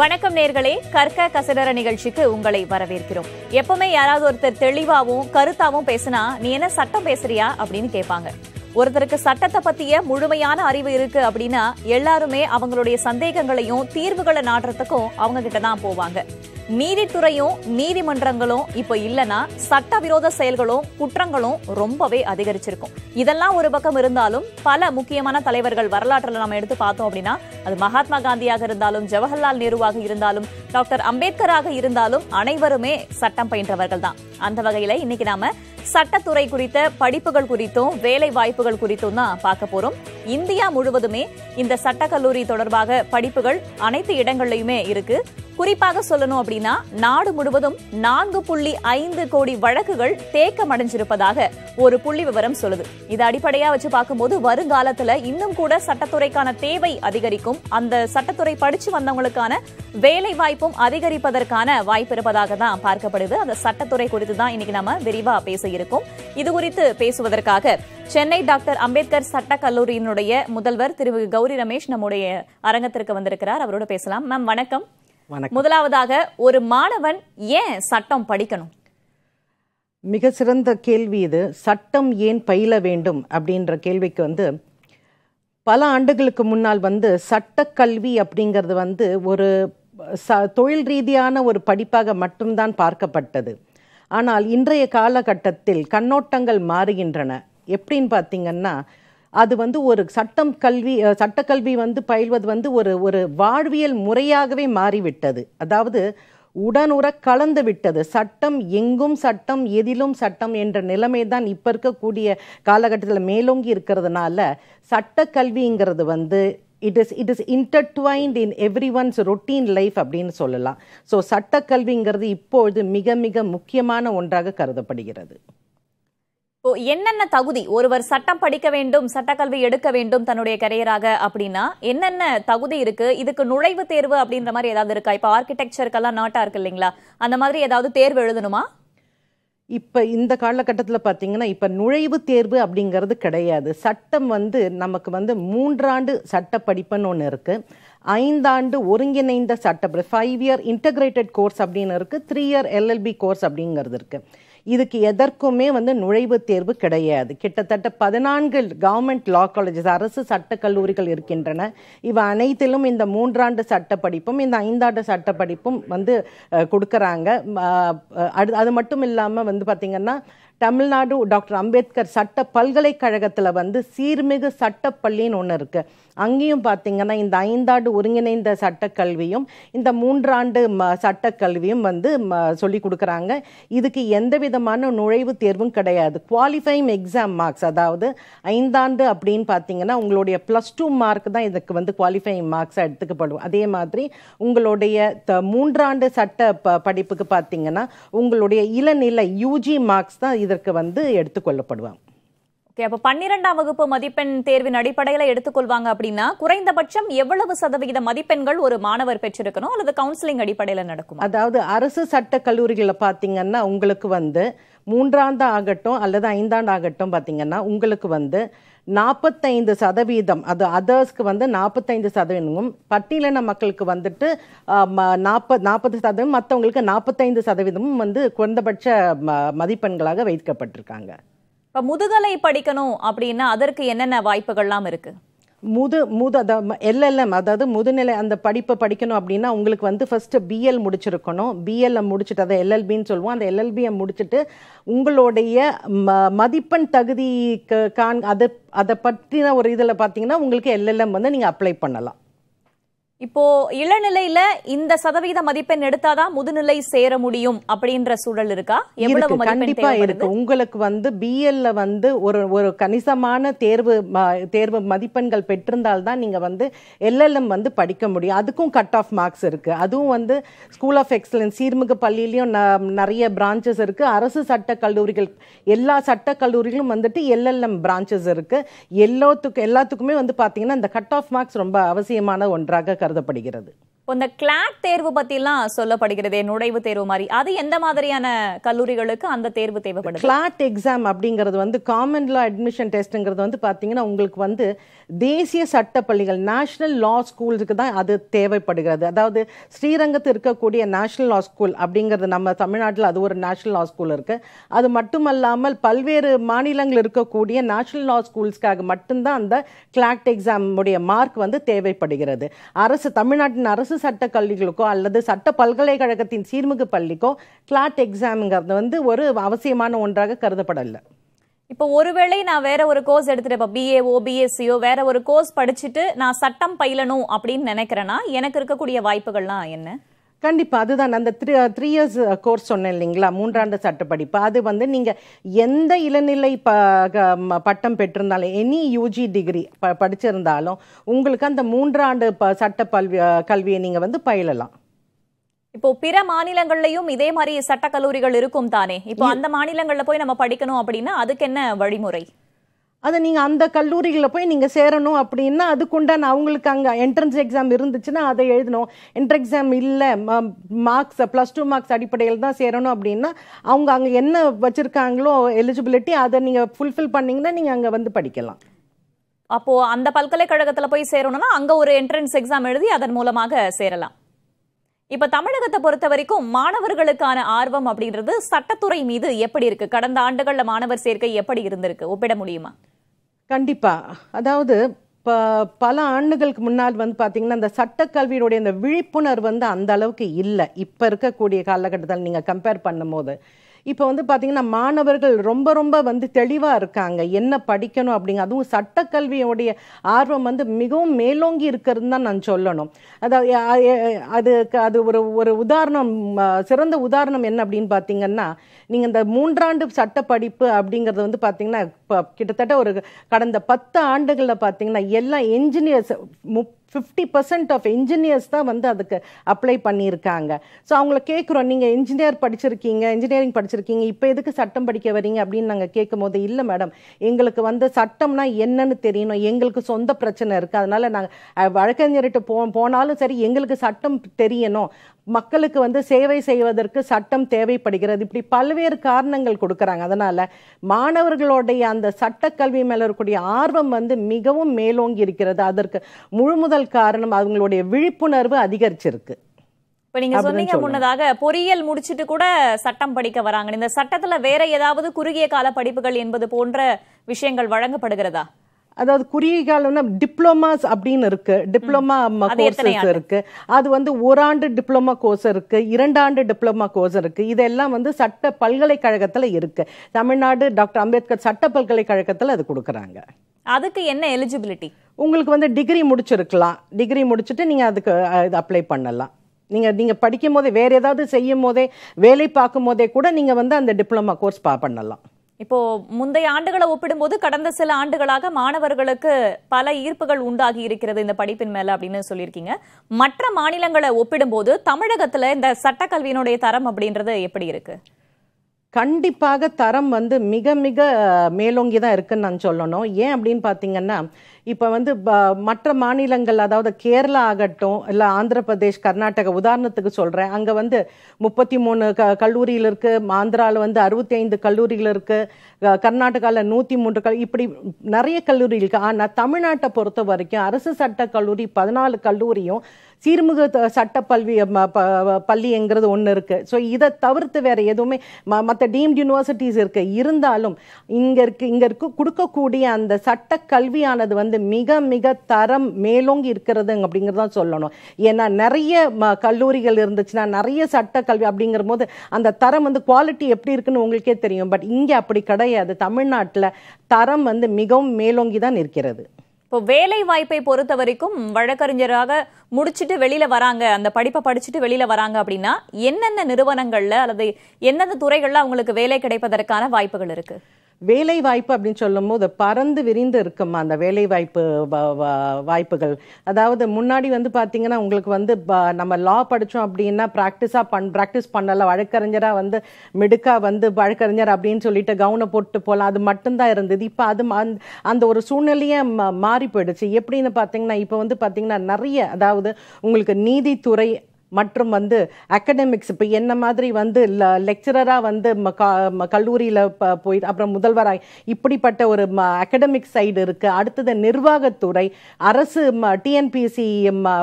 வணக்கம் நேர்களே கற்க கசடர நிகழ்ச்சிக்கு உங்களை வரவேற்கிறோம் எப்பவுமே யாராவது ஒருத்தர் தெளிவாகவும் கருத்தாவும் பேசினா நீ என்ன சட்டம் பேசுறியா அப்படின்னு கேட்பாங்க ஒருத்தருக்கு சட்டத்தை பத்திய முழுமையான அறிவு இருக்கு அப்படின்னா எல்லாருமே அவங்களுடைய சந்தேகங்களையும் தீர்வுகளை நாடுறதுக்கும் அவங்க கிட்ட தான் போவாங்க நீதித்துறையும் நீதிமன்றங்களும் இப்போ சட்ட சட்டவிரோத செயல்களும் குற்றங்களும் ரொம்பவே அதிகரிச்சிருக்கும் இதெல்லாம் ஒரு பக்கம் இருந்தாலும் பல முக்கியமான தலைவர்கள் வரலாற்றில் நம்ம எடுத்து பார்த்தோம் அப்படின்னா அது மகாத்மா காந்தியாக இருந்தாலும் ஜவஹர்லால் நேருவாக இருந்தாலும் டாக்டர் அம்பேத்கராக இருந்தாலும் அனைவருமே சட்டம் பயின்றவர்கள் தான் அந்த வகையில இன்னைக்கு நாம சட்டத்துறை குறித்த படிப்புகள் குறித்தும் வேலை வாய்ப்புகள் குறித்தும் தான் பார்க்க போறோம் இந்தியா முழுவதுமே இந்த சட்டக்கல்லூரி தொடர்பாக படிப்புகள் அனைத்து இடங்கள்லயுமே இருக்கு குறிப்பாக சொல்லணும் அப்படின்னா நாடு முழுவதும் நான்கு புள்ளி ஐந்து கோடி வழக்குகள் தேக்கம் அடைஞ்சிருப்பதாக ஒரு புள்ளி விவரம் சொல்லுது இது அடிப்படையா வச்சு பார்க்கும்போது வருங்காலத்துல இன்னும் கூட சட்டத்துறைக்கான தேவை அதிகரிக்கும் அந்த சட்டத்துறை படிச்சு வந்தவங்களுக்கான வேலை வாய்ப்பும் அதிகரிப்பதற்கான வாய்ப்பு இருப்பதாக தான் பார்க்கப்படுது அந்த சட்டத்துறை குறித்து தான் இன்னைக்கு நம்ம விரிவா பேச இருக்கோம் இது குறித்து பேசுவதற்காக சென்னை டாக்டர் அம்பேத்கர் சட்ட கல்லூரியினுடைய முதல்வர் திரு கௌரி ரமேஷ் நம்முடைய அரங்கத்திற்கு வந்திருக்கிறார் அவரோட பேசலாம் மேம் வணக்கம் முதலாவதாக ஒரு மாணவன் ஏன் சட்டம் படிக்கணும் மிக சிறந்த கேள்வி இது சட்டம் ஏன் பயில வேண்டும் அப்படின்ற கேள்விக்கு வந்து பல ஆண்டுகளுக்கு முன்னால் வந்து சட்டக்கல்வி அப்படிங்கிறது வந்து ஒரு ச தொழில் ரீதியான ஒரு படிப்பாக மட்டும்தான் பார்க்கப்பட்டது ஆனால் இன்றைய காலகட்டத்தில் கண்ணோட்டங்கள் மாறுகின்றன எப்படின்னு பார்த்தீங்கன்னா அது வந்து ஒரு சட்டம் கல்வி சட்டக்கல்வி வந்து பயில்வது வந்து ஒரு ஒரு வாழ்வியல் முறையாகவே மாறிவிட்டது அதாவது உடனுற கலந்து விட்டது சட்டம் எங்கும் சட்டம் எதிலும் சட்டம் என்ற நிலைமை தான் இப்போ இருக்கக்கூடிய காலகட்டத்தில் மேலோங்கி இருக்கிறதுனால சட்டக்கல்விங்கிறது வந்து it is it is intertwined in everyone's routine life அப்படின்னு சொல்லலாம் ஸோ சட்டக்கல்விங்கிறது இப்பொழுது மிக மிக முக்கியமான ஒன்றாக கருதப்படுகிறது என்னென்ன தகுதி ஒருவர் சட்டம் படிக்க வேண்டும் சட்டக்கல்வி எடுக்க வேண்டும் தன்னுடைய கரியராக அப்படின்னா என்னென்ன தகுதி இருக்கு இதுக்கு நுழைவு தேர்வு அப்படின்ற மாதிரி ஏதாவது இருக்கா இப்போ ஆர்கிடெக்சருக்கெல்லாம் நாட்டா இருக்கு இல்லைங்களா அந்த மாதிரி ஏதாவது தேர்வு எழுதணுமா இப்போ இந்த காலகட்டத்தில் பார்த்தீங்கன்னா இப்போ நுழைவு தேர்வு அப்படிங்கிறது கிடையாது சட்டம் வந்து நமக்கு வந்து மூன்றாண்டு சட்ட படிப்புன்னு ஒன்று இருக்குது ஐந்தாண்டு ஒருங்கிணைந்த சட்ட ஃபைவ் இயர் இன்டகிரேட்டட் கோர்ஸ் அப்படின்னு இருக்குது த்ரீ இயர் எல்எல்பி கோர்ஸ் அப்படிங்கிறது இருக்குது இதுக்கு எதற்குமே வந்து நுழைவுத் தேர்வு கிடையாது கிட்டத்தட்ட பதினான்கு கவர்மெண்ட் லா காலேஜஸ் அரசு சட்ட கல்லூரிகள் இருக்கின்றன இவை அனைத்திலும் இந்த மூன்றாண்டு சட்ட படிப்பும் இந்த ஐந்தாண்டு சட்ட படிப்பும் வந்து கொடுக்குறாங்க அது மட்டும் இல்லாமல் வந்து பார்த்திங்கன்னா தமிழ்நாடு டாக்டர் அம்பேத்கர் சட்ட பல்கலைக்கழகத்தில் வந்து சீர்மிகு சட்டப்பள்ளின்னு ஒன்று இருக்குது அங்கேயும் பார்த்தீங்கன்னா இந்த ஐந்தாண்டு ஒருங்கிணைந்த சட்டக்கல்வியும் இந்த மூன்றாண்டு ம சட்டக்கல்வியும் வந்து சொல்லி கொடுக்குறாங்க இதுக்கு எந்த விதமான நுழைவு தேர்வும் கிடையாது குவாலிஃபைங் எக்ஸாம் மார்க்ஸ் அதாவது ஐந்தாண்டு அப்படின்னு பார்த்தீங்கன்னா உங்களுடைய ப்ளஸ் டூ மார்க் தான் இதுக்கு வந்து குவாலிஃபைங் மார்க்ஸாக எடுத்துக்கப்படும் அதே மாதிரி உங்களுடைய மூன்றாண்டு சட்ட ப படிப்புக்கு பார்த்தீங்கன்னா உங்களுடைய இளநிலை யூஜி மார்க்ஸ் தான் இதற்கு வந்து எடுத்துக்கொள்ளப்படுவாங்க ஓகே அப்போ பன்னிரெண்டாம் வகுப்பு மதிப்பெண் தேர்வின் அடிப்படையில் எடுத்துக்கொள்வாங்க அப்படின்னா குறைந்தபட்சம் எவ்வளவு சதவிகித மதிப்பெண்கள் ஒரு மாணவர் பெற்றிருக்கணும் அல்லது கவுன்சிலிங் அடிப்படையில் நடக்கும் அதாவது அரசு சட்ட கல்லூரிகளில் பார்த்தீங்கன்னா உங்களுக்கு வந்து மூன்றாண்டு ஆகட்டும் அல்லது ஐந்தாண்டு ஆகட்டும் பார்த்தீங்கன்னா உங்களுக்கு வந்து நாற்பத்தைந்து சதவீதம் அது அதர்ஸ்க்கு வந்து நாற்பத்தைந்து சதவீதமும் பட்டியலின மக்களுக்கு வந்துட்டு நாற்பது நாற்பது சதவீதம் மற்றவங்களுக்கு நாற்பத்தைந்து சதவீதமும் வந்து குறைந்தபட்ச மதிப்பெண்களாக வைக்கப்பட்டிருக்காங்க இப்போ முதுகலை படிக்கணும் அப்படின்னா அதற்கு என்னென்ன வாய்ப்புகள்லாம் இருக்குது முது முத எல்எல்எம் அதாவது முதுநிலை அந்த படிப்பை படிக்கணும் அப்படின்னா உங்களுக்கு வந்து ஃபஸ்ட்டு பிஎல் முடிச்சிருக்கணும் பிஎல்எம் முடிச்சுட்டு அதை எல்எல்பின்னு சொல்லுவோம் அந்த எல்எல்பியை முடிச்சுட்டு உங்களுடைய ம மதிப்பெண் தகுதி கான் அதை அதை பற்றின ஒரு இதில் பார்த்தீங்கன்னா உங்களுக்கு எல்எல்எம் வந்து நீங்கள் அப்ளை பண்ணலாம் இப்போ இளநிலையில இந்த சதவீத மதிப்பெண் எடுத்தாதான் முதுநிலை சேர முடியும் அப்படின்ற சூழல் இருக்கா எவ்வளவு கண்டிப்பா இருக்கு உங்களுக்கு வந்து பிஎல்ல வந்து ஒரு ஒரு கணிசமான தேர்வு தேர்வு மதிப்பெண்கள் பெற்றிருந்தால் தான் நீங்க வந்து எல்எல்எம் வந்து படிக்க முடியும் அதுக்கும் கட் ஆஃப் மார்க்ஸ் இருக்கு அதுவும் வந்து ஸ்கூல் ஆஃப் எக்ஸலன்ஸ் சீர்மிகு பள்ளியிலையும் நிறைய பிரான்ச்சஸ் இருக்கு அரசு சட்ட கல்லூரிகள் எல்லா சட்ட கல்லூரிகளும் வந்துட்டு எல்எல்எம் பிரான்ச்சஸ் இருக்கு எல்லாத்துக்கும் எல்லாத்துக்குமே வந்து பாத்தீங்கன்னா இந்த கட் ஆஃப் மார்க்ஸ் ரொம்ப அவசியமான ஒன்றாக கருதப்படுகிறது இப்போ இந்த கிளாக் தேர்வு பற்றிலாம் சொல்லப்படுகிறது நுழைவு தேர்வு மாதிரி அது எந்த மாதிரியான கல்லூரிகளுக்கு அந்த தேர்வு தேவைப்படுது கிளாட் எக்ஸாம் அப்படிங்கிறது வந்து காமன் லா அட்மிஷன் டெஸ்ட்டுங்கிறது வந்து பார்த்தீங்கன்னா உங்களுக்கு வந்து தேசிய சட்ட பள்ளிகள் நேஷனல் லா ஸ்கூலுக்கு தான் அது தேவைப்படுகிறது அதாவது ஸ்ரீரங்கத்தில் இருக்கக்கூடிய நேஷனல் லா ஸ்கூல் அப்படிங்கிறது நம்ம தமிழ்நாட்டில் அது ஒரு நேஷனல் லா ஸ்கூல் இருக்குது அது மட்டுமல்லாமல் பல்வேறு மாநிலங்கள் இருக்கக்கூடிய நேஷனல் லா ஸ்கூல்ஸ்க்காக மட்டும்தான் அந்த எக்ஸாம் எக்ஸாமுடைய மார்க் வந்து தேவைப்படுகிறது அரசு தமிழ்நாட்டின் அரசு சட்ட கல்விகளுக்கோ அல்லது சட்ட பல்கலைக்கழகத்தின் சீர்மிகு பள்ளிக்கோ கிளாட் எக்ஸாமுங்கிறது வந்து ஒரு அவசியமான ஒன்றாக கருதப்படலை இப்போ ஒருவேளை நான் வேற ஒரு கோர்ஸ் எடுத்துட்டு இப்போ பிஏஓ பிஎஸ்சியோ வேற ஒரு கோர்ஸ் படிச்சுட்டு நான் சட்டம் பயிலணும் அப்படின்னு நினைக்கிறேன்னா எனக்கு இருக்கக்கூடிய வாய்ப்புகள்லாம் என்ன கண்டிப்பாக அதுதான் அந்த த்ரீ த்ரீ இயர்ஸ் கோர்ஸ் சொன்னேன் இல்லைங்களா மூன்றாண்டு சட்டப்படிப்பு அது வந்து நீங்கள் எந்த இளநிலை ப பட்டம் பெற்றிருந்தாலும் எனி யூஜி டிகிரி ப படிச்சிருந்தாலும் உங்களுக்கு அந்த மூன்றாண்டு ப சட்ட பல்வி கல்வியை நீங்கள் வந்து பயிலலாம் இப்போ பிற மாநிலங்கள்லயும் இதே மாதிரி சட்ட கல்லூரிகள் இருக்கும் தானே இப்போ அந்த மாநிலங்கள்ல போய் நம்ம படிக்கணும் அப்படின்னா அதுக்கு என்ன வழிமுறை அதை நீங்கள் அந்த கல்லூரிகளில் போய் நீங்கள் சேரணும் அப்படின்னா அதுக்குண்டான அவங்களுக்கு அங்கே என்ட்ரன்ஸ் எக்ஸாம் இருந்துச்சுன்னா அதை எழுதணும் என்ட்ரன்ஸ் எக்ஸாம் இல்லை மார்க்ஸ் ப்ளஸ் டூ மார்க்ஸ் அடிப்படையில் தான் சேரணும் அப்படின்னா அவங்க அங்கே என்ன வச்சுருக்காங்களோ எலிஜிபிலிட்டி அதை நீங்கள் ஃபுல்ஃபில் பண்ணிங்கன்னா நீங்கள் அங்கே வந்து படிக்கலாம் அப்போது அந்த பல்கலைக்கழகத்தில் போய் சேரணும்னா அங்கே ஒரு என்ட்ரன்ஸ் எக்ஸாம் எழுதி அதன் மூலமாக சேரலாம் இப்ப தமிழகத்தை பொறுத்த வரைக்கும் மாணவர்களுக்கான ஆர்வம் அப்படிங்கிறது சட்டத்துறை மீது எப்படி இருக்கு கடந்த ஆண்டுகள்ல மாணவர் சேர்க்கை எப்படி இருந்திருக்கு ஒப்பிட முடியுமா கண்டிப்பா அதாவது பல ஆண்டுகளுக்கு முன்னால் வந்து பார்த்தீங்கன்னா இந்த சட்டக்கல்வியினுடைய இந்த விழிப்புணர்வு வந்து அந்த அளவுக்கு இல்லை இப்போ இருக்கக்கூடிய காலகட்டத்தில் நீங்கள் கம்பேர் பண்ணும்போது இப்போ வந்து பார்த்தீங்கன்னா மாணவர்கள் ரொம்ப ரொம்ப வந்து தெளிவாக இருக்காங்க என்ன படிக்கணும் அப்படிங்க அதுவும் சட்டக்கல்வியோடைய ஆர்வம் வந்து மிகவும் மேலோங்கி இருக்கிறதுன்னு தான் நான் சொல்லணும் அதாவது அதுக்கு அது ஒரு ஒரு உதாரணம் சிறந்த உதாரணம் என்ன அப்படின்னு பார்த்தீங்கன்னா நீங்கள் இந்த மூன்றாண்டு சட்ட படிப்பு அப்படிங்கிறது வந்து பார்த்தீங்கன்னா கிட்டத்தட்ட ஒரு கடந்த பத்து ஆண்டுகளில் பார்த்தீங்கன்னா எல்லா என்ஜினியர்ஸ் முப் ஃபிஃப்டி பர்சன்ட் ஆஃப் இன்ஜினியர்ஸ் தான் வந்து அதுக்கு அப்ளை பண்ணியிருக்காங்க ஸோ அவங்கள கேட்குறோம் நீங்கள் இன்ஜினியர் படிச்சிருக்கீங்க இன்ஜினியரிங் படிச்சிருக்கீங்க இப்போ எதுக்கு சட்டம் படிக்க வரீங்க அப்படின்னு நாங்கள் கேட்கும் போது இல்லை மேடம் எங்களுக்கு வந்து சட்டம்னா என்னன்னு தெரியணும் எங்களுக்கு சொந்த பிரச்சனை இருக்குது அதனால் நாங்கள் வழக்கறிஞர்கிட்ட போ போனாலும் சரி எங்களுக்கு சட்டம் தெரியணும் மக்களுக்கு வந்து சேவை செய்வதற்கு சட்டம் தேவைப்படுகிறது இப்படி பல்வேறு காரணங்கள் கொடுக்குறாங்க அதனால் மாணவர்களுடைய அந்த சட்டக்கல்வி மேலே இருக்கக்கூடிய ஆர்வம் வந்து மிகவும் மேலோங்கி இருக்கிறது அதற்கு முழு முதல் காரணம் அவங்களுடைய விழிப்புணர்வு அதிகரிச்சிருக்கு இப்ப நீங்க சொன்னீங்க முன்னதாக பொறியியல் முடிச்சிட்டு கூட சட்டம் படிக்க வராங்க இந்த சட்டத்துல வேற ஏதாவது குறுகிய கால படிப்புகள் என்பது போன்ற விஷயங்கள் வழங்கப்படுகிறதா அதாவது குறுகிய காலம்னா டிப்ளமாஸ் அப்படின்னு இருக்கு டிப்ளமா கோர்சஸ் இருக்கு அது வந்து ஒரு ஆண்டு டிப்ளமா கோர்ஸ் இருக்கு இரண்டாண்டு டிப்ளமா கோர்ஸ் இருக்கு இதெல்லாம் வந்து சட்ட பல்கலைக்கழகத்தில் இருக்கு தமிழ்நாடு டாக்டர் அம்பேத்கர் சட்ட பல்கலைக்கழகத்தில் அது கொடுக்குறாங்க அதுக்கு என்ன எலிஜிபிலிட்டி உங்களுக்கு வந்து டிகிரி முடிச்சிருக்கலாம் டிகிரி முடிச்சுட்டு நீங்கள் அதுக்கு அப்ளை பண்ணலாம் நீங்கள் நீங்கள் படிக்கும் போதே வேறு ஏதாவது செய்யும் போதே வேலை பார்க்கும் போதே கூட நீங்கள் வந்து அந்த டிப்ளமா கோர்ஸ் பா பண்ணலாம் இப்போ முந்தைய ஆண்டுகளை ஒப்பிடும்போது கடந்த சில ஆண்டுகளாக மாணவர்களுக்கு பல ஈர்ப்புகள் உண்டாகி இருக்கிறது இந்த படிப்பின் மேல அப்படின்னு சொல்லியிருக்கீங்க மற்ற மாநிலங்களை ஒப்பிடும்போது தமிழகத்துல இந்த சட்டக்கல்வியினுடைய தரம் அப்படின்றது எப்படி இருக்கு கண்டிப்பாக தரம் வந்து மிக மிக மேலோங்கி தான் இருக்குன்னு நான் சொல்லணும் ஏன் அப்படின்னு பார்த்தீங்கன்னா இப்போ வந்து மற்ற மாநிலங்கள் அதாவது கேரளா ஆகட்டும் இல்லை ஆந்திர பிரதேஷ் கர்நாடகா உதாரணத்துக்கு சொல்கிறேன் அங்கே வந்து முப்பத்தி மூணு க கல்லூரியில் இருக்குது ஆந்திராவில் வந்து அறுபத்தி ஐந்து கல்லூரிகள் இருக்குது கர்நாடகாவில் நூற்றி மூன்று கல் இப்படி நிறைய கல்லூரி இருக்குது ஆனால் தமிழ்நாட்டை பொறுத்த வரைக்கும் அரசு சட்ட கல்லூரி பதினாலு கல்லூரியும் சீர்மிகு சட்ட பல்வி பள்ளிங்கிறது ஒன்று இருக்குது ஸோ இதை தவிர்த்து வேறு எதுவுமே மற்ற டீம்டு யூனிவர்சிட்டிஸ் இருக்குது இருந்தாலும் இங்கே இருக்கு இங்கே இருக்க கொடுக்கக்கூடிய அந்த சட்ட கல்வியானது வந்து மிக மிக தரம் மேலோங்கி இருக்கிறது அப்படிங்கிறது தான் சொல்லணும் ஏன்னா நிறைய கல்லூரிகள் இருந்துச்சுன்னா நிறைய சட்ட கல்வி அப்படிங்கிற போது அந்த தரம் வந்து குவாலிட்டி எப்படி இருக்குன்னு உங்களுக்கே தெரியும் பட் இங்கே அப்படி கிடையாது தமிழ்நாட்டில் தரம் வந்து மிகவும் மேலோங்கி தான் இருக்கிறது இப்போ வேலை வாய்ப்பை பொறுத்த வரைக்கும் வழக்கறிஞராக முடிச்சுட்டு வெளியில வராங்க அந்த படிப்பை படிச்சுட்டு வெளியில வராங்க அப்படின்னா என்னென்ன நிறுவனங்கள்ல அல்லது எந்தெந்த துறைகள்ல அவங்களுக்கு வேலை கிடைப்பதற்கான வாய்ப்புகள் இருக்கு வேலை வாய்ப்பு அப்படின்னு சொல்லும் போது பறந்து விரிந்து இருக்குமா அந்த வேலை வாய்ப்பு வாய்ப்புகள் அதாவது முன்னாடி வந்து பார்த்தீங்கன்னா உங்களுக்கு வந்து நம்ம லா படித்தோம் அப்படின்னா ப்ராக்டிஸாக பண் ப்ராக்டிஸ் பண்ணலை வழக்கறிஞராக வந்து மிடுக்காக வந்து வழக்கறிஞர் அப்படின்னு சொல்லிட்டு கவுனை போட்டு போகலாம் அது மட்டும்தான் இருந்தது இப்போ அது அந்த ஒரு சூழ்நிலையே மாறி போயிடுச்சு எப்படின்னு பார்த்தீங்கன்னா இப்போ வந்து பார்த்தீங்கன்னா நிறைய அதாவது உங்களுக்கு நீதித்துறை மற்றும் வந்து அகடமிக்ஸ் இப்போ என்ன மாதிரி வந்து லெக்சரராக வந்து கல்லூரியில் போய் அப்புறம் முதல்வராக இப்படிப்பட்ட ஒரு அகடமிக் சைடு இருக்குது அடுத்தது நிர்வாகத்துறை அரசு டிஎன்பிஎஸ்சி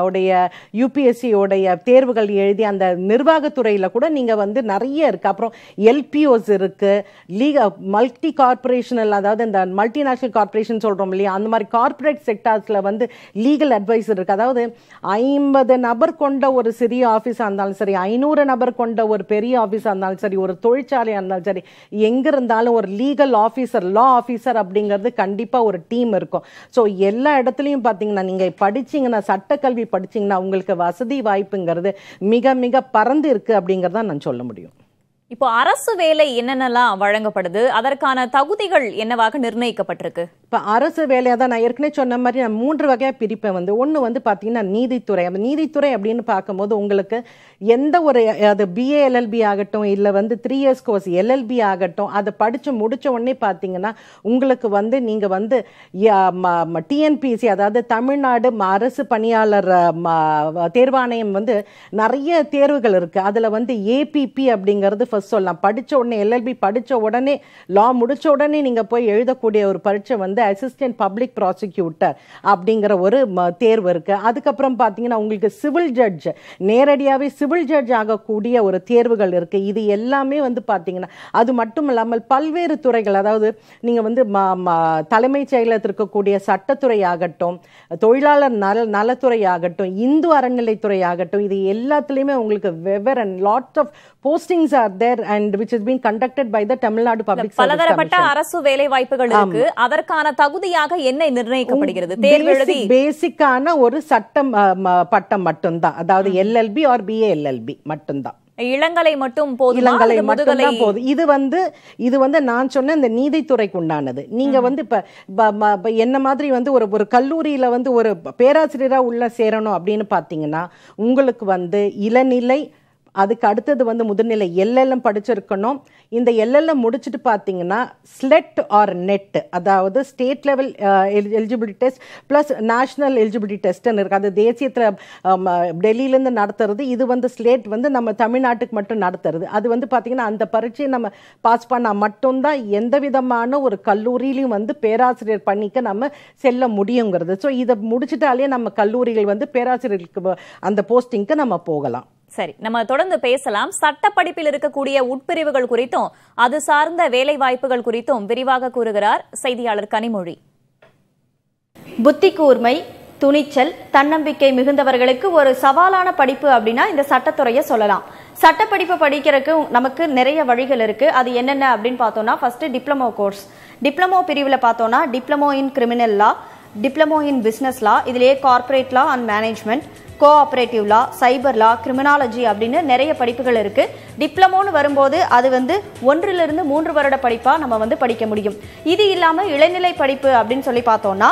உடைய யூபிஎஸ்சியோடைய தேர்வுகள் எழுதி அந்த நிர்வாகத்துறையில் கூட நீங்கள் வந்து நிறைய இருக்குது அப்புறம் எல்பிஓஸ் இருக்குது லீக மல்டி கார்பரேஷனல் அதாவது இந்த மல்டிநேஷ்னல் கார்பரேஷன் சொல்கிறோம் இல்லையா அந்த மாதிரி கார்பரேட் செக்டார்ஸில் வந்து லீகல் அட்வைஸ் இருக்குது அதாவது ஐம்பது நபர் கொண்ட ஒரு சிறிய பெரிய ஆஃபீஸாக இருந்தாலும் சரி ஐநூறு நபர் கொண்ட ஒரு பெரிய ஆஃபீஸாக இருந்தாலும் சரி ஒரு தொழிற்சாலையாக இருந்தாலும் சரி எங்கே இருந்தாலும் ஒரு லீகல் ஆஃபீஸர் லா ஆஃபீஸர் அப்படிங்கிறது கண்டிப்பாக ஒரு டீம் இருக்கும் ஸோ எல்லா இடத்துலையும் பார்த்தீங்கன்னா நீங்கள் படிச்சிங்கன்னா சட்டக்கல்வி படிச்சிங்கன்னா உங்களுக்கு வசதி வாய்ப்புங்கிறது மிக மிக பறந்து இருக்குது அப்படிங்கிறதான் நான் சொல்ல முடியும் இப்போ அரசு வேலை என்னென்னலாம் வழங்கப்படுது அதற்கான தகுதிகள் என்னவாக நிர்ணயிக்கப்பட்டிருக்கு இப்போ அரசு வேலையாக தான் நான் ஏற்கனவே சொன்ன மாதிரி நான் மூன்று வகையாக பிரிப்பேன் வந்து ஒன்று வந்து பார்த்தீங்கன்னா நீதித்துறை நீதித்துறை அப்படின்னு பார்க்கும்போது உங்களுக்கு எந்த ஒரு அது பிஏ எல்எல்பி ஆகட்டும் இல்லை வந்து த்ரீ இயர்ஸ் கோர்ஸ் எல்எல்பி ஆகட்டும் அதை படித்து முடித்த உடனே பார்த்தீங்கன்னா உங்களுக்கு வந்து நீங்கள் வந்து டிஎன்பிசி அதாவது தமிழ்நாடு அரசு பணியாளர் தேர்வாணையம் வந்து நிறைய தேர்வுகள் இருக்குது அதில் வந்து ஏபிபி அப்படிங்கிறது ஃபஸ்ட் சொல்லலாம் படித்த உடனே எல்எல்பி படித்த உடனே லா முடித்த உடனே நீங்கள் போய் எழுதக்கூடிய ஒரு பரீட்சை வந்து அசிஸ்டன்ட் பப்ளிக் ப்ராசிக்யூட்டர் அப்படிங்கிற ஒரு தேர்வு இருக்குது அதுக்கப்புறம் பார்த்தீங்கன்னா உங்களுக்கு சிவில் ஜட்ஜ் நேரடியாகவே சிவில் சிவில் ஜட்ஜ் ஆகக்கூடிய ஒரு தேர்வுகள் இருக்கு இது எல்லாமே வந்து பார்த்தீங்கன்னா அது மட்டும் இல்லாமல் பல்வேறு துறைகள் அதாவது நீங்க வந்து தலைமை செயலத்தில் இருக்கக்கூடிய சட்டத்துறை ஆகட்டும் தொழிலாளர் நல நலத்துறை ஆகட்டும் இந்து அறநிலைத்துறை ஆகட்டும் இது எல்லாத்துலேயுமே உங்களுக்கு வெவ்வேறு and lots of postings are there and which is been conducted by the Tamil Nadu public பலதரப்பட்ட அரசு வேலை வாய்ப்புகள் இருக்கு அதற்கான தகுதியாக என்ன நிர்ணயிக்கப்படுகிறது தேர்வு பேசிக்கான ஒரு சட்டம் பட்டம் மட்டும்தான் அதாவது எல்எல்பி ஆர் பிஏ எல்எல்பி மட்டும்தான் இளங்கலை மட்டும் போதும் இளங்கலை மட்டும்தான் போதும் இது வந்து இது வந்து நான் சொன்ன இந்த நீதித்துறைக்கு உண்டானது நீங்க வந்து இப்ப என்ன மாதிரி வந்து ஒரு ஒரு கல்லூரியில வந்து ஒரு பேராசிரியரா உள்ள சேரணும் அப்படின்னு பாத்தீங்கன்னா உங்களுக்கு வந்து இளநிலை அதுக்கு அடுத்தது வந்து முதுநிலை எல்எல்எம் படிச்சிருக்கணும் இந்த எல்எல்எம் முடிச்சுட்டு பார்த்தீங்கன்னா ஸ்லெட் ஆர் நெட் அதாவது state level eligibility test plus national eligibility டெஸ்ட்னு இருக்குது அது தேசியத்தில் டெல்லியிலேருந்து நடத்துறது இது வந்து ஸ்லேட் வந்து நம்ம தமிழ்நாட்டுக்கு மட்டும் நடத்துறது அது வந்து பார்த்திங்கன்னா அந்த பரீட்சையை நம்ம பாஸ் பண்ணால் மட்டும்தான் எந்த விதமான ஒரு கல்லூரியிலையும் வந்து பேராசிரியர் பண்ணிக்க நம்ம செல்ல முடியுங்கிறது ஸோ இதை முடிச்சிட்டாலே நம்ம கல்லூரிகள் வந்து பேராசிரியர்களுக்கு அந்த போஸ்டிங்க்கு நம்ம போகலாம் சரி நம்ம தொடர்ந்து பேசலாம் சட்டப்படிப்பில் இருக்கக்கூடிய உட்பிரிவுகள் குறித்தும் அது சார்ந்த வேலை வாய்ப்புகள் குறித்தும் விரிவாக கூறுகிறார் செய்தியாளர் கனிமொழி புத்தி கூர்மை துணிச்சல் தன்னம்பிக்கை மிகுந்தவர்களுக்கு ஒரு சவாலான படிப்பு அப்படின்னா இந்த சட்டத்துறையை சொல்லலாம் சட்டப்படிப்பை படிக்கிறதுக்கு நமக்கு நிறைய வழிகள் இருக்குது அது என்னென்ன அப்படின்னு பார்த்தோம்னா ஃபஸ்ட்டு டிப்ளமோ கோர்ஸ் டிப்ளமோ பிரிவில் பார்த்தோன்னா diploma in criminal law diploma in business law இதிலேயே corporate law and management cooperative law cyber law criminology அப்படின்னு நிறைய படிப்புகள் இருக்குது டிப்ளமோன்னு வரும்போது அது வந்து ஒன்றிலிருந்து மூன்று வருட படிப்பாக நம்ம வந்து படிக்க முடியும் இது இல்லாமல் இளநிலை படிப்பு அப்படின்னு சொல்லி பார்த்தோம்னா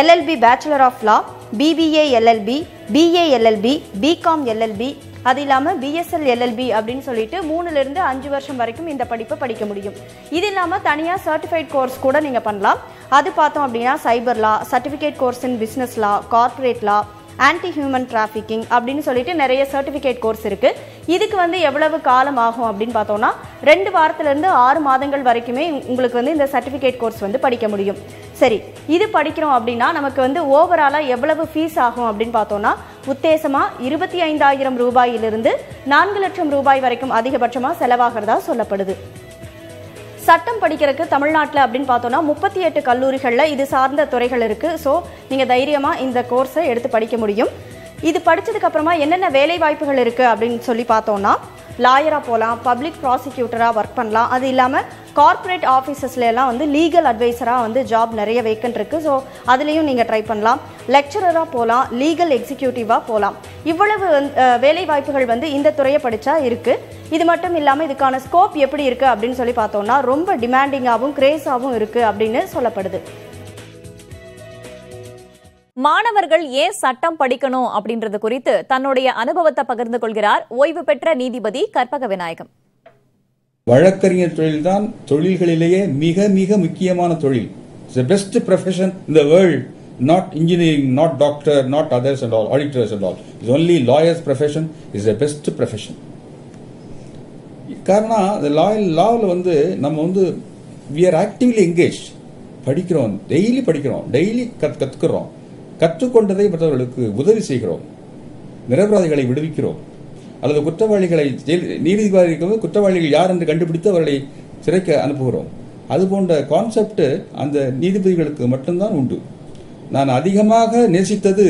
LLB bachelor of law BBA LLB BA LLB BCom LLB அது இல்லாமல் பிஎஸ்எல் எல்எல்பி அப்படின்னு சொல்லிட்டு மூணுலேருந்து அஞ்சு வருஷம் வரைக்கும் இந்த படிப்பை படிக்க முடியும் இது இல்லாமல் தனியாக சர்டிஃபைட் கோர்ஸ் கூட நீங்கள் பண்ணலாம் அது பார்த்தோம் அப்படின்னா cyber law certificate course in business law corporate law anti human trafficking அப்படின்னு சொல்லிட்டு நிறைய சர்டிஃபிகேட் கோர்ஸ் இருக்குது இதுக்கு வந்து எவ்வளவு காலம் ஆகும் அப்படின்னு பார்த்தோம்னா ரெண்டு வாரத்துலேருந்து ஆறு மாதங்கள் வரைக்குமே உங்களுக்கு வந்து இந்த சர்டிஃபிகேட் கோர்ஸ் வந்து படிக்க முடியும் சரி இது படிக்கிறோம் அப்படின்னா நமக்கு வந்து ஓவராலாக எவ்வளவு ஃபீஸ் ஆகும் அப்படின்னு பார்த்தோம்னா உத்தேசமாக இருபத்தி ஐந்தாயிரம் ரூபாயிலிருந்து நான்கு லட்சம் ரூபாய் வரைக்கும் அதிகபட்சமாக செலவாகிறதா சொல்லப்படுது சட்டம் படிக்கிறதுக்கு தமிழ்நாட்டில் அப்படின்னு பார்த்தோன்னா முப்பத்தி எட்டு கல்லூரிகளில் இது சார்ந்த துறைகள் இருக்குது ஸோ நீங்கள் தைரியமாக இந்த கோர்ஸை எடுத்து படிக்க முடியும் இது படித்ததுக்கப்புறமா என்னென்ன வேலை வாய்ப்புகள் இருக்குது அப்படின்னு சொல்லி பார்த்தோன்னா லாயராக போகலாம் பப்ளிக் ப்ராசிக்யூட்டராக ஒர்க் பண்ணலாம் அது இல்லாமல் கார்ப்பரேட் ஆஃபீஸஸ்லாம் வந்து லீகல் அட்வைசராக வந்து ஜாப் நிறைய வேக்கன்ட் இருக்குது ஸோ அதுலேயும் நீங்கள் ட்ரை பண்ணலாம் லெக்சரராக போகலாம் லீகல் எக்ஸிக்யூட்டிவாக போகலாம் இவ்வளவு வேலை வாய்ப்புகள் வந்து இந்த துறையை படித்தா இருக்குது இது மட்டும் இல்லாமல் இதுக்கான ஸ்கோப் எப்படி இருக்குது அப்படின்னு சொல்லி பார்த்தோம்னா ரொம்ப டிமாண்டிங்காகவும் கிரேஸாகவும் இருக்குது அப்படின்னு சொல்லப்படுது மாணவர்கள் ஏன் சட்டம் படிக்கணும் அப்படின்றது குறித்து தன்னுடைய அனுபவத்தை பகிர்ந்து கொள்கிறார் ஓய்வு பெற்ற நீதிபதி கற்பக விநாயகம் வழக்கறிஞர் தொழில்தான் தொழில்களிலேயே மிக மிக முக்கியமான தொழில் இட்ஸ் பெஸ்ட் ப்ரொஃபஷன் இந்த world not engineering not doctor not others and all auditors and all is only lawyers profession இஸ் the best ப்ரொஃபஷன் காரணம் இந்த லாயல் லாவில் வந்து நம்ம வந்து வி ஆர் ஆக்டிவ்லி எங்கேஜ் படிக்கிறோம் டெய்லி படிக்கிறோம் டெய்லி கத் கற்றுக்குறோம் கற்றுக்கொண்டதை மற்றவர்களுக்கு உதவி செய்கிறோம் நிரபராதிகளை விடுவிக்கிறோம் அல்லது குற்றவாளிகளை நீதிபதிகளுக்கு குற்றவாளிகள் யார் என்று கண்டுபிடித்து அவர்களை சிறைக்க அனுப்புகிறோம் அது போன்ற கான்செப்ட் அந்த நீதிபதிகளுக்கு மட்டும்தான் உண்டு நான் அதிகமாக நேசித்தது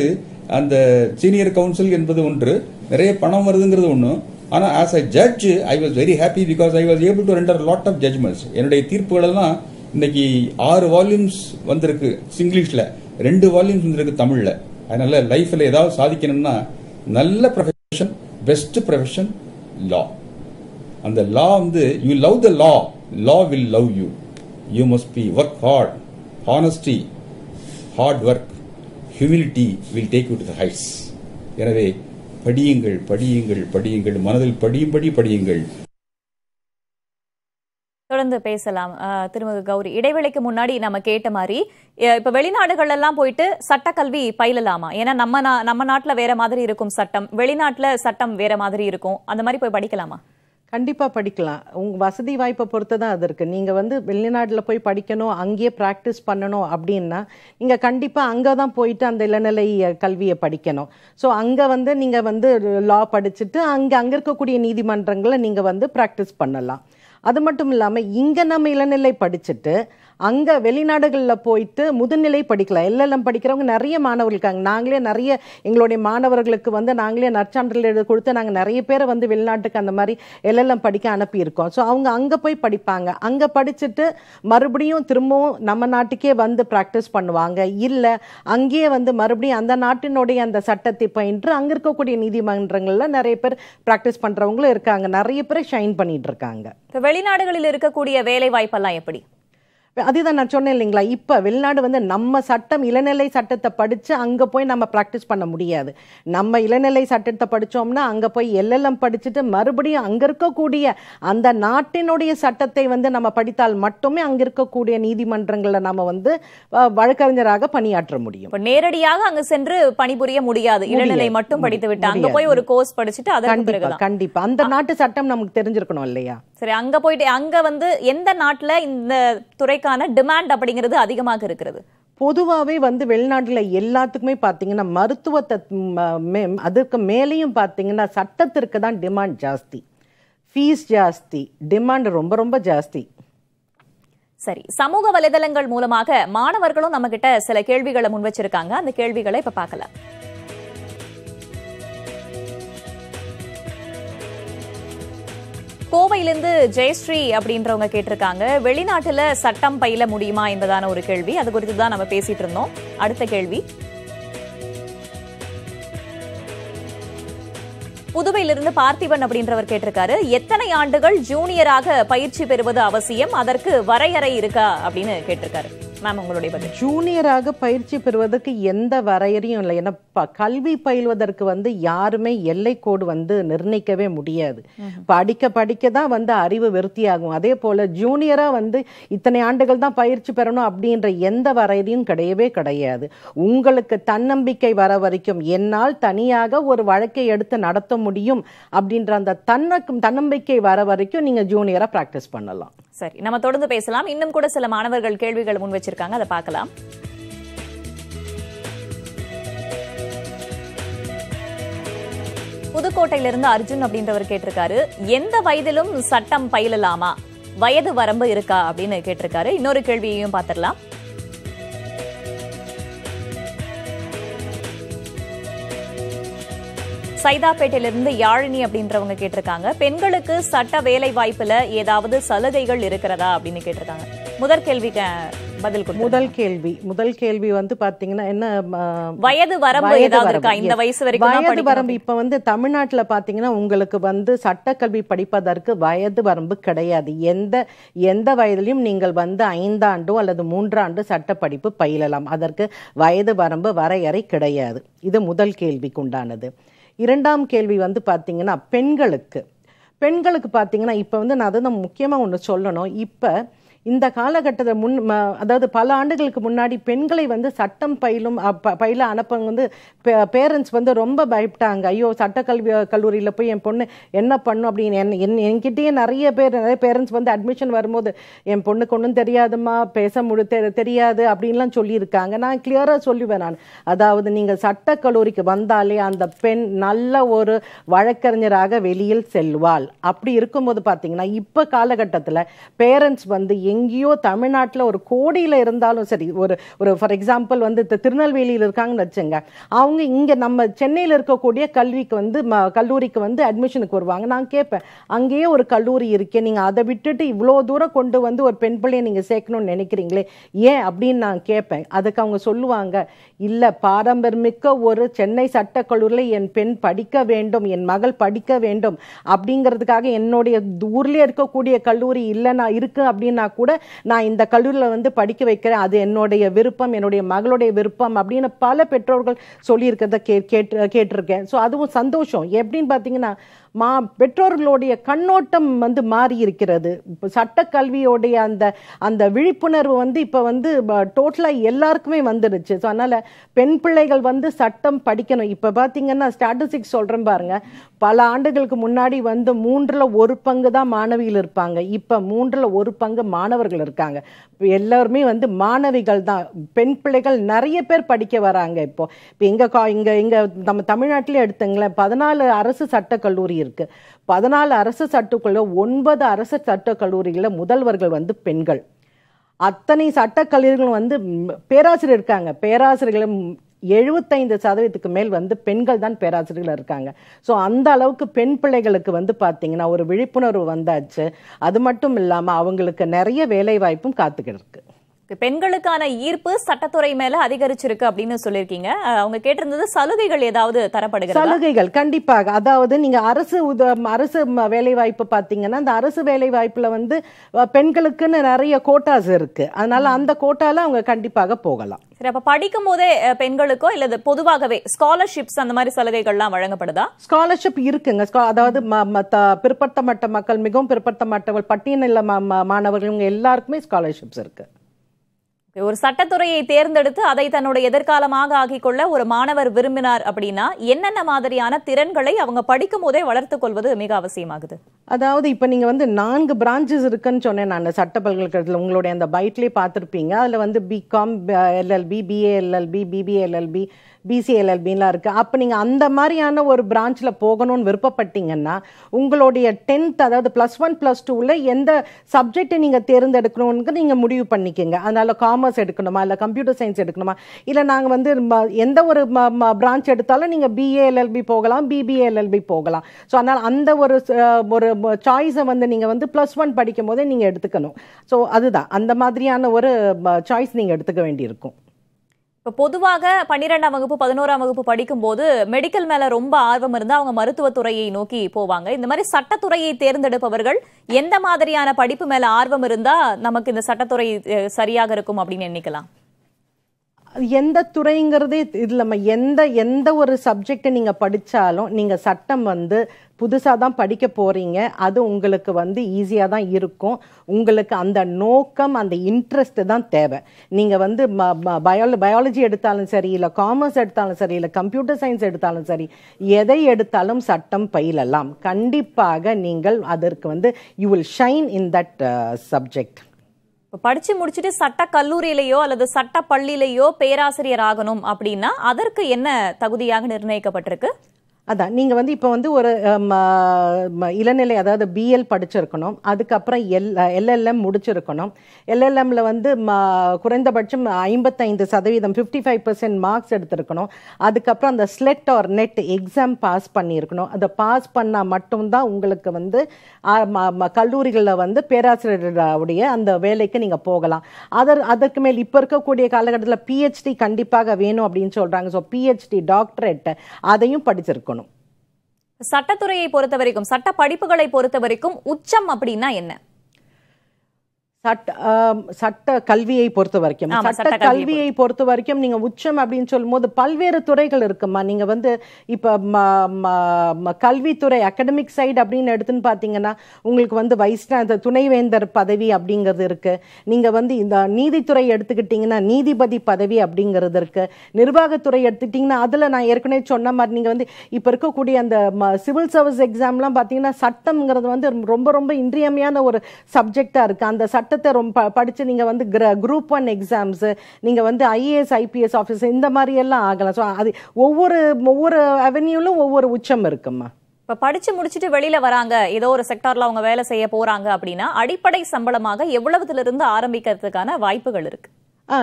அந்த சீனியர் கவுன்சில் என்பது ஒன்று நிறைய பணம் வருதுங்கிறது ஒன்று ஆனால் as a judge I was very happy because I was able to render lot of judgments என்னுடைய தீர்ப்புகளெல்லாம் இன்னைக்கு ஆறு வால்யூம்ஸ் வந்திருக்கு இங்கிலீஷில் ரெண்டு வால்யூம்ஸ் இருந்திருக்கு தமிழில் அதனால லைஃப்பில் ஏதாவது சாதிக்கணும்னா நல்ல ப்ரொஃபஷன் பெஸ்ட் ப்ரொஃபஷன் லா அந்த லா வந்து you love the law law will love you you must be work hard honesty hard work humility will take you to the heights எனவே படியுங்கள் படியுங்கள் படியுங்கள் மனதில் படியும்படி படியுங்கள் தொடர்ந்து பேசலாம் திருமதி கௌரி இடைவெளிக்கு முன்னாடி நம்ம கேட்ட மாதிரி இப்ப வெளிநாடுகள் எல்லாம் போயிட்டு சட்டக்கல்வி பயிலலாமா ஏன்னா நம்ம நம்ம நாட்டுல வேற மாதிரி இருக்கும் சட்டம் வெளிநாட்டுல சட்டம் வேற மாதிரி இருக்கும் அந்த மாதிரி போய் படிக்கலாமா கண்டிப்பாக படிக்கலாம் உங்கள் வசதி வாய்ப்பை பொறுத்து தான் அது இருக்குது நீங்கள் வந்து வெளிநாட்டில் போய் படிக்கணும் அங்கேயே ப்ராக்டிஸ் பண்ணணும் அப்படின்னா நீங்கள் கண்டிப்பாக அங்கே தான் போயிட்டு அந்த இளநிலை கல்வியை படிக்கணும் ஸோ அங்கே வந்து நீங்கள் வந்து லா படிச்சுட்டு அங்கே அங்கே இருக்கக்கூடிய நீதிமன்றங்களை நீங்கள் வந்து ப்ராக்டிஸ் பண்ணலாம் அது மட்டும் இல்லாமல் இங்கே நம்ம இளநிலை படிச்சுட்டு அங்கே வெளிநாடுகளில் போயிட்டு முதுநிலை படிக்கலாம் எல்எல்எம் படிக்கிறவங்க நிறைய மாணவர்கள் இருக்காங்க நாங்களே நிறைய எங்களுடைய மாணவர்களுக்கு வந்து நாங்களே நற்சான்றிதழ் எழுத கொடுத்து நாங்கள் நிறைய பேரை வந்து வெளிநாட்டுக்கு அந்த மாதிரி எல்எல்எம் படிக்க அனுப்பியிருக்கோம் ஸோ அவங்க அங்கே போய் படிப்பாங்க அங்கே படிச்சுட்டு மறுபடியும் திரும்பவும் நம்ம நாட்டுக்கே வந்து ப்ராக்டிஸ் பண்ணுவாங்க இல்லை அங்கேயே வந்து மறுபடியும் அந்த நாட்டினுடைய அந்த சட்டத்தை பயின்று அங்கே இருக்கக்கூடிய நீதிமன்றங்களில் நிறைய பேர் ப்ராக்டிஸ் பண்ணுறவங்களும் இருக்காங்க நிறைய பேர் ஷைன் பண்ணிட்டு இருக்காங்க இப்போ வெளிநாடுகளில் இருக்கக்கூடிய வேலை வாய்ப்பெல்லாம் எப்படி அதுதான் நான் சொன்னேன் இல்லைங்களா இப்போ வெளிநாடு வந்து நம்ம சட்டம் இளநிலை சட்டத்தை படித்து அங்கே போய் நம்ம ப்ராக்டிஸ் பண்ண முடியாது நம்ம இளநிலை சட்டத்தை படித்தோம்னா அங்கே போய் எல்எல்எம் படிச்சுட்டு மறுபடியும் அங்கே இருக்கக்கூடிய அந்த நாட்டினுடைய சட்டத்தை வந்து நம்ம படித்தால் மட்டுமே அங்கே இருக்கக்கூடிய நீதிமன்றங்களில் நம்ம வந்து வழக்கறிஞராக பணியாற்ற முடியும் நேரடியாக அங்கே சென்று பணிபுரிய முடியாது இளநிலை மட்டும் படித்து விட்டு அங்கே போய் ஒரு கோர்ஸ் படிச்சுட்டு கண்டிப்பாக கண்டிப்பாக அந்த நாட்டு சட்டம் நமக்கு தெரிஞ்சிருக்கணும் இல்லையா சரி அங்கே போயிட்டு அங்கே வந்து எந்த நாட்டில் இந்த துறைக்கு இதற்கான டிமாண்ட் அப்படிங்கிறது அதிகமாக இருக்கிறது பொதுவாகவே வந்து வெளிநாட்டில் எல்லாத்துக்குமே பார்த்தீங்கன்னா மருத்துவத்தை அதற்கு மேலேயும் பார்த்தீங்கன்னா சட்டத்திற்கு தான் டிமாண்ட் ஜாஸ்தி ஃபீஸ் ஜாஸ்தி டிமாண்ட் ரொம்ப ரொம்ப ஜாஸ்தி சரி சமூக வலைதளங்கள் மூலமாக மாணவர்களும் நம்ம கிட்ட சில கேள்விகளை முன் வச்சிருக்காங்க அந்த கேள்விகளை இப்ப பார்க்கலாம் கோவையிலிருந்து ஜெயஸ்ரீ அப்படின்றவங்க கேட்டிருக்காங்க வெளிநாட்டுல சட்டம் பயில முடியுமா என்பதான ஒரு கேள்வி அது குறித்து தான் நம்ம பேசிட்டு இருந்தோம் அடுத்த கேள்வி புதுவையிலிருந்து பார்த்திபன் அப்படின்றவர் கேட்டிருக்காரு எத்தனை ஆண்டுகள் ஜூனியராக பயிற்சி பெறுவது அவசியம் அதற்கு வரையறை இருக்கா அப்படின்னு கேட்டிருக்காரு மேம் உங்களுடைய பதில் ஜூனியராக பயிற்சி பெறுவதற்கு எந்த வரையறையும் இல்லை ஏன்னா கல்வி பயில்வதற்கு வந்து யாருமே எல்லை கோடு வந்து நிர்ணயிக்கவே முடியாது படிக்க படிக்க தான் வந்து அறிவு விருத்தியாகும் அதே போல் ஜூனியராக வந்து இத்தனை ஆண்டுகள் தான் பயிற்சி பெறணும் அப்படின்ற எந்த வரையறையும் கிடையவே கிடையாது உங்களுக்கு தன்னம்பிக்கை வர வரைக்கும் என்னால் தனியாக ஒரு வழக்கை எடுத்து நடத்த முடியும் அப்படின்ற அந்த தன்னக்கும் தன்னம்பிக்கை வர வரைக்கும் நீங்கள் ஜூனியராக ப்ராக்டிஸ் பண்ணலாம் சரி நம்ம தொடர்ந்து பேசலாம் இன்னும் கூட சில மாணவர்கள் கேள்விகள் முன் வச்சு வச்சிருக்காங்க அதை பார்க்கலாம் புதுக்கோட்டையிலிருந்து அர்ஜுன் அப்படின்றவர் கேட்டிருக்காரு எந்த வயதிலும் சட்டம் பயிலலாமா வயது வரம்பு இருக்கா அப்படின்னு கேட்டிருக்காரு இன்னொரு கேள்வியையும் பார்த்திடலாம் சைதாப்பேட்டையிலிருந்து யாழினி அப்படின்றவங்க கேட்டிருக்காங்க பெண்களுக்கு சட்ட வேலை வாய்ப்புல ஏதாவது சலுகைகள் இருக்கிறதா அப்படின்னு கேட்டிருக்காங்க முதற் கேள்விக்கு பதில் முதல் கேள்வி முதல் கேள்வி வந்து பாத்தீங்கன்னா என்ன வயது வரம்பு ஏதாவது இருக்கா இந்த வயசு வரைக்கும் வயது வரம்பு இப்ப வந்து தமிழ்நாட்டுல பாத்தீங்கன்னா உங்களுக்கு வந்து சட்டக்கல்வி படிப்பதற்கு வயது வரம்பு கிடையாது எந்த எந்த வயதிலும் நீங்கள் வந்து ஐந்தாண்டோ அல்லது மூன்றாண்டு சட்ட படிப்பு பயிலலாம் அதற்கு வயது வரம்பு வரையறை கிடையாது இது முதல் கேள்விக்கு உண்டானது இரண்டாம் கேள்வி வந்து பாத்தீங்கன்னா பெண்களுக்கு பெண்களுக்கு பார்த்தீங்கன்னா இப்போ வந்து நான் அதை நம்ம முக்கியமாக ஒன்று சொல்லணும் இப்போ இந்த காலகட்டத்தில் முன் அதாவது பல ஆண்டுகளுக்கு முன்னாடி பெண்களை வந்து சட்டம் பயிலும் பயில அனுப்பவங்க வந்து பேரண்ட்ஸ் வந்து ரொம்ப பயப்பட்டாங்க ஐயோ சட்டக்கல்வி கல்லூரியில் போய் என் பொண்ணு என்ன பண்ணும் அப்படின்னு என் என் என்கிட்டயே நிறைய பேர் நிறைய பேரண்ட்ஸ் வந்து அட்மிஷன் வரும்போது என் பொண்ணுக்கு ஒன்றும் தெரியாதுமா பேச முடி தெரியாது அப்படின்லாம் சொல்லியிருக்காங்க நான் கிளியராக சொல்லுவேன் நான் அதாவது நீங்கள் சட்டக்கல்லூரிக்கு வந்தாலே அந்த பெண் நல்ல ஒரு வழக்கறிஞராக வெளியில் செல்வாள் அப்படி இருக்கும்போது பார்த்தீங்கன்னா இப்போ காலகட்டத்தில் பேரண்ட்ஸ் வந்து எங்கேயோ தமிழ்நாட்டில் ஒரு கோடியில் இருந்தாலும் சரி ஒரு ஒரு ஃபார் எக்ஸாம்பிள் வந்து திருநெல்வேலியில் இருக்காங்கன்னு வச்சுங்க அவங்க இங்கே நம்ம சென்னையில் இருக்கக்கூடிய கல்விக்கு வந்து ம கல்லூரிக்கு வந்து அட்மிஷனுக்கு வருவாங்க நான் கேட்பேன் அங்கேயே ஒரு கல்லூரி இருக்கே நீங்கள் அதை விட்டுட்டு இவ்வளோ தூரம் கொண்டு வந்து ஒரு பெண் பிள்ளையை நீங்கள் சேர்க்கணும்னு நினைக்கிறீங்களே ஏன் அப்படின்னு நான் கேட்பேன் அதுக்கு அவங்க சொல்லுவாங்க இல்லை பாரம்பரியமிக்க ஒரு சென்னை சட்டக்கல்லூரியில் என் பெண் படிக்க வேண்டும் என் மகள் படிக்க வேண்டும் அப்படிங்கிறதுக்காக என்னுடைய ஊர்லேயே இருக்கக்கூடிய கல்லூரி இல்லை நான் அப்படின்னு நான் கூட நான் இந்த கல்லூரியில் வந்து படிக்க வைக்கிறேன் அது என்னுடைய விருப்பம் என்னுடைய மகளுடைய விருப்பம் அப்படின்னு பல பெற்றோர்கள் சொல்லியிருக்கிறத கே கேட்டு கேட்டிருக்கேன் ஸோ அதுவும் சந்தோஷம் எப்படின்னு பார்த்தீங்கன்னா மா பெற்றோர்களுடைய கண்ணோட்டம் வந்து மாறி இருக்கிறது சட்ட கல்வியோடைய அந்த அந்த விழிப்புணர்வு வந்து இப்போ வந்து டோட்டலாக எல்லாருக்குமே வந்துடுச்சு ஸோ அதனால் பெண் பிள்ளைகள் வந்து சட்டம் படிக்கணும் இப்போ பார்த்தீங்கன்னா ஸ்டாட்டிஸ்டிக்ஸ் சொல்கிறேன் பாருங்கள் பல ஆண்டுகளுக்கு முன்னாடி வந்து மூன்றில் ஒரு பங்கு தான் மாணவிகள் இருப்பாங்க இப்போ மூன்றில் ஒரு பங்கு மாணவர்கள் இருக்காங்க எல்லோருமே வந்து மாணவிகள் தான் பெண் பிள்ளைகள் நிறைய பேர் படிக்க வராங்க இப்போது இப்போ எங்கள் கா இங்கே இங்கே நம்ம தமிழ்நாட்டிலே எடுத்துங்களேன் பதினாலு அரசு சட்டக்கல்லூரி இருக்குது பதினாலு அரசு சட்டக்குள்ள ஒன்பது அரசு சட்டக் முதல்வர்கள் வந்து பெண்கள் அத்தனை சட்டக்கல்லூரிகளும் வந்து பேராசிரியர் இருக்காங்க பேராசிரியர்களும் எழுபத்தைந்து சதவீதத்துக்கு மேல் வந்து பெண்கள் தான் பேராசிரியர்கள் இருக்காங்க ஸோ அந்த அளவுக்கு பெண் பிள்ளைகளுக்கு வந்து பார்த்திங்கன்னா ஒரு விழிப்புணர்வு வந்தாச்சு அது மட்டும் இல்லாமல் அவங்களுக்கு நிறைய வேலைவாய்ப்பும் காத்துக்கிட்டு இருக்குது பெண்களுக்கான ஈர்ப்பு சட்டத்துறை மேல அதிகரிச்சிருக்கு அப்படின்னு சொல்லியிருக்கீங்க அவங்க கேட்டிருந்தது சலுகைகள் ஏதாவது தரப்படுது சலுகைகள் கண்டிப்பாக அதாவது நீங்க அரசு உத அரசு வேலை வாய்ப்பு பார்த்தீங்கன்னா அந்த அரசு வேலை வாய்ப்புல வந்து பெண்களுக்குன்னு நிறைய கோட்டாஸ் இருக்கு அதனால அந்த கோட்டால அவங்க கண்டிப்பாக போகலாம் சரி அப்ப படிக்கும் போதே பெண்களுக்கோ இல்லது பொதுவாகவே ஸ்காலர்ஷிப்ஸ் அந்த மாதிரி சலுகைகள்லாம் வழங்கப்படுதா ஸ்காலர்ஷிப் இருக்குங்க அதாவது பிற்படுத்தப்பட்ட மக்கள் மிகவும் பிற்படுத்தப்பட்டவர்கள் பட்டியலில் மாணவர்கள் எல்லாருக்குமே ஸ்காலர்ஷிப்ஸ் இருக்கு ஒரு சட்டத்துறையை தேர்ந்தெடுத்து அதை தன்னுடைய எதிர்காலமாக கொள்ள ஒரு மாணவர் விரும்பினார் அப்படின்னா என்னென்ன மாதிரியான திறன்களை அவங்க படிக்கும் போதே வளர்த்து கொள்வது மிக அவசியமாகுது அதாவது இப்போ நீங்க வந்து நான்கு பிரான்ச்சஸ் இருக்குன்னு சொன்னேன் நான் சட்ட பல்கலைக்கழகத்தில் உங்களுடைய அந்த பைட்லேயே பார்த்துருப்பீங்க அதில் வந்து பிகாம் எல்எல்பி பிஏஎல்எல்பி பிபிஎல்எல்பி பிசிஎல்எல்பின்லாம் இருக்குது அப்போ நீங்கள் அந்த மாதிரியான ஒரு பிரான்ச்சில் போகணும்னு விருப்பப்பட்டீங்கன்னா உங்களுடைய டென்த் அதாவது ப்ளஸ் ஒன் ப்ளஸ் டூவில் எந்த சப்ஜெக்டை நீங்கள் தேர்ந்தெடுக்கணும்னு நீங்கள் முடிவு பண்ணிக்கோங்க அதனால் காமர்ஸ் எடுக்கணுமா இல்லை கம்ப்யூட்டர் சயின்ஸ் எடுக்கணுமா இல்லை நாங்கள் வந்து எந்த ஒரு பிரான்ச் எடுத்தாலும் நீங்கள் பிஏஎல்எல்பி போகலாம் பிபிஏஎல்எல்பி போகலாம் ஸோ அதனால் அந்த ஒரு ஒரு சாய்ஸை வந்து நீங்கள் வந்து ப்ளஸ் ஒன் படிக்கும் போதே நீங்கள் எடுத்துக்கணும் ஸோ அதுதான் அந்த மாதிரியான ஒரு சாய்ஸ் நீங்கள் எடுத்துக்க வேண்டியிருக்கும் பொதுவாக பன்னிரெண்டாம் வகுப்பு பதினோராம் வகுப்பு படிக்கும்போது மெடிக்கல் மேல ரொம்ப ஆர்வம் இருந்தா அவங்க மருத்துவத்துறையை நோக்கி போவாங்க இந்த மாதிரி சட்டத்துறையை தேர்ந்தெடுப்பவர்கள் எந்த மாதிரியான படிப்பு மேல ஆர்வம் இருந்தா நமக்கு இந்த சட்டத்துறை சரியாக இருக்கும் அப்படின்னு நினைக்கலாம் எந்த துறைங்கிறதே இதில் நம்ம எந்த எந்த ஒரு சப்ஜெக்டை நீங்கள் படித்தாலும் நீங்கள் சட்டம் வந்து புதுசாக தான் படிக்க போகிறீங்க அது உங்களுக்கு வந்து ஈஸியாக தான் இருக்கும் உங்களுக்கு அந்த நோக்கம் அந்த இன்ட்ரெஸ்ட்டு தான் தேவை நீங்கள் வந்து பயால பயாலஜி எடுத்தாலும் சரி இல்லை காமர்ஸ் எடுத்தாலும் சரி இல்லை கம்ப்யூட்டர் சயின்ஸ் எடுத்தாலும் சரி எதை எடுத்தாலும் சட்டம் பயிலலாம் கண்டிப்பாக நீங்கள் அதற்கு வந்து you will shine in that subject இப்போ படித்து முடிச்சுட்டு சட்ட கல்லூரியிலேயோ அல்லது சட்ட பள்ளியிலேயோ பேராசிரியர் ஆகணும் அப்படின்னா அதற்கு என்ன தகுதியாக நிர்ணயிக்கப்பட்டிருக்கு அதான் நீங்கள் வந்து இப்போ வந்து ஒரு இளநிலை அதாவது பிஎல் படிச்சிருக்கணும் அதுக்கப்புறம் எல் எல்எல்எம் முடிச்சிருக்கணும் எல்எல்எம்மில் வந்து குறைந்தபட்சம் ஐம்பத்தைந்து சதவீதம் ஃபிஃப்டி ஃபைவ் பர்சன்ட் மார்க்ஸ் எடுத்திருக்கணும் அதுக்கப்புறம் அந்த SLET or NET exam pass பண்ணியிருக்கணும் அதை பாஸ் பண்ணால் மட்டும்தான் உங்களுக்கு வந்து கல்லூரிகளில் வந்து பேராசிரியருடைய அந்த வேலைக்கு நீங்கள் போகலாம் அதர் அதற்கு மேல் இப்போ இருக்கக்கூடிய காலகட்டத்தில் பிஹெச்டி கண்டிப்பாக வேணும் அப்படின்னு சொல்கிறாங்க ஸோ பிஹெச்டி டாக்டரேட்டை அதையும் படிச்சிருக்கணும் சட்டத்துறையை பொறுத்த வரைக்கும் சட்ட படிப்புகளை பொறுத்த வரைக்கும் உச்சம் அப்படின்னா என்ன சட்ட சட்ட கல்வியை பொறுத்த வரைக்கும் சட்ட கல்வியை பொறுத்த வரைக்கும் நீங்க உச்சம் அப்படின்னு சொல்லும் போது பல்வேறு துறைகள் இருக்குமா நீங்க வந்து இப்ப கல்வித்துறை அகடமிக் சைடு அப்படின்னு எடுத்துன்னு பாத்தீங்கன்னா உங்களுக்கு வந்து வைஸ்னா துணைவேந்தர் பதவி அப்படிங்கிறது இருக்கு நீங்க வந்து இந்த நீதித்துறை எடுத்துக்கிட்டீங்கன்னா நீதிபதி பதவி அப்படிங்கிறது இருக்கு நிர்வாகத்துறை எடுத்துக்கிட்டீங்கன்னா அதுல நான் ஏற்கனவே சொன்ன மாதிரி நீங்க வந்து இப்ப இருக்கக்கூடிய அந்த சிவில் சர்வீஸ் எக்ஸாம்லாம் பாத்தீங்கன்னா சட்டம்ங்கிறது வந்து ரொம்ப ரொம்ப இன்றியமையான ஒரு சப்ஜெக்டா இருக்கு அந்த சட்ட சட்டத்தை ரொம்ப படித்து நீங்கள் வந்து கிர குரூப் ஒன் எக்ஸாம்ஸு நீங்கள் வந்து ஐஏஎஸ் ஐபிஎஸ் ஆஃபீஸர் இந்த மாதிரியெல்லாம் ஆகலாம் ஸோ அது ஒவ்வொரு ஒவ்வொரு அவென்யூலும் ஒவ்வொரு உச்சம் இருக்குமா இப்போ படிச்சு முடிச்சுட்டு வெளியில வராங்க ஏதோ ஒரு செக்டார்ல அவங்க வேலை செய்ய போறாங்க அப்படின்னா அடிப்படை சம்பளமாக எவ்வளவுல இருந்து ஆரம்பிக்கிறதுக்கான வாய்ப்புகள் இருக்கு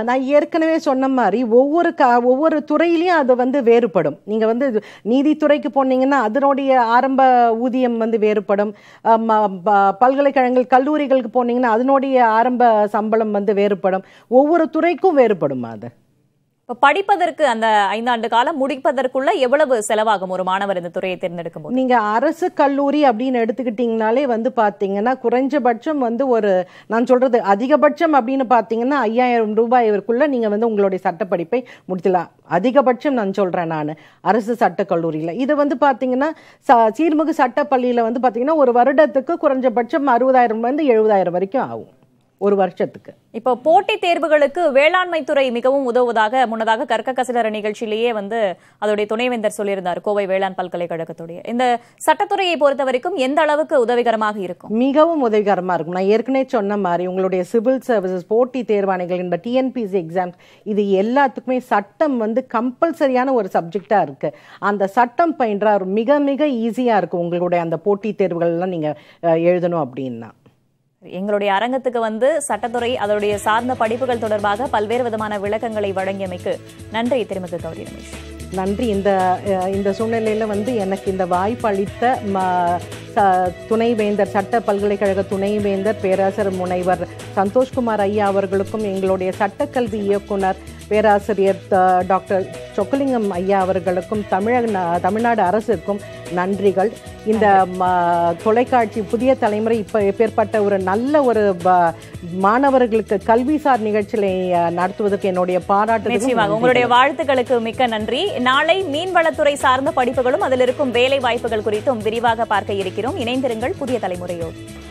நான் ஏற்கனவே சொன்ன மாதிரி ஒவ்வொரு க ஒவ்வொரு துறையிலையும் அது வந்து வேறுபடும் நீங்கள் வந்து நீதித்துறைக்கு போனீங்கன்னா அதனுடைய ஆரம்ப ஊதியம் வந்து வேறுபடும் பல்கலைக்கழகங்கள் கல்லூரிகளுக்கு போனீங்கன்னா அதனுடைய ஆரம்ப சம்பளம் வந்து வேறுபடும் ஒவ்வொரு துறைக்கும் வேறுபடும் அது இப்போ படிப்பதற்கு அந்த ஐந்தாண்டு காலம் முடிப்பதற்குள்ள எவ்வளவு செலவாகும் ஒரு மாணவர் இந்த துறையை தேர்ந்தெடுக்க முடியும் நீங்கள் அரசு கல்லூரி அப்படின்னு எடுத்துக்கிட்டிங்கனாலே வந்து பாத்தீங்கன்னா குறைஞ்சபட்சம் வந்து ஒரு நான் சொல்கிறது அதிகபட்சம் அப்படின்னு பார்த்தீங்கன்னா ஐயாயிரம் ரூபாய்க்குள்ளே நீங்கள் வந்து உங்களுடைய சட்டப்படிப்பை முடிச்சலாம் அதிகபட்சம் நான் சொல்கிறேன் நான் அரசு சட்ட கல்லூரியில் இது வந்து பாத்தீங்கன்னா ச சீர்மிகு சட்டப்பள்ளியில் வந்து பாத்தீங்கன்னா ஒரு வருடத்துக்கு குறைஞ்சபட்சம் அறுபதாயிரம் வந்து எழுபதாயிரம் வரைக்கும் ஆகும் ஒரு வருஷத்துக்கு இப்போ போட்டித் தேர்வுகளுக்கு வேளாண்மை துறை மிகவும் உதவுவதாக முன்னதாக கற்க கசிலர நிகழ்ச்சியிலேயே வந்து அதோடைய துணைவேந்தர் சொல்லியிருந்தார் கோவை வேளாண் பல்கலைக்கழகத்துடைய இந்த சட்டத்துறையை பொறுத்த வரைக்கும் எந்த அளவுக்கு உதவிகரமாக இருக்கும் மிகவும் உதவிகரமாக இருக்கும் நான் ஏற்கனவே சொன்ன மாதிரி உங்களுடைய சிவில் சர்வீசஸ் போட்டி தேர்வாணைகள் இந்த டிஎன்பிசி எக்ஸாம் இது எல்லாத்துக்குமே சட்டம் வந்து கம்பல்சரியான ஒரு சப்ஜெக்டா இருக்கு அந்த சட்டம் பயின்ற மிக மிக ஈஸியாக இருக்கும் உங்களுடைய அந்த போட்டித் தேர்வுகள்லாம் நீங்கள் எழுதணும் அப்படின்னா எங்களுடைய அரங்கத்துக்கு வந்து சட்டத்துறை அதனுடைய சார்ந்த படிப்புகள் தொடர்பாக பல்வேறு விதமான விளக்கங்களை வழங்கியமைக்கு நன்றி திருமதி கௌரி ரமேஷ் நன்றி இந்த இந்த சூழ்நிலையில் வந்து எனக்கு இந்த வாய்ப்பு அளித்த துணைவேந்தர் சட்ட பல்கலைக்கழக துணைவேந்தர் பேராசர் முனைவர் சந்தோஷ்குமார் ஐயா அவர்களுக்கும் எங்களுடைய சட்டக்கல்வி இயக்குனர் பேராசிரியர் டாக்டர் சொக்கலிங்கம் ஐயா அவர்களுக்கும் தமிழக தமிழ்நாடு அரசுக்கும் நன்றிகள் இந்த தொலைக்காட்சி புதிய தலைமுறை இப்போ எப்பேற்பட்ட ஒரு நல்ல ஒரு மாணவர்களுக்கு கல்விசார் நிகழ்ச்சிகளை நடத்துவதற்கு என்னுடைய பாராட்டு நிச்சயமாக உங்களுடைய வாழ்த்துக்களுக்கு மிக்க நன்றி நாளை மீன்வளத்துறை சார்ந்த படிப்புகளும் அதில் இருக்கும் வேலை வாய்ப்புகள் குறித்தும் விரிவாக பார்க்க இருக்கிறோம் இணைந்திருங்கள் புதிய தலைமுறையோடு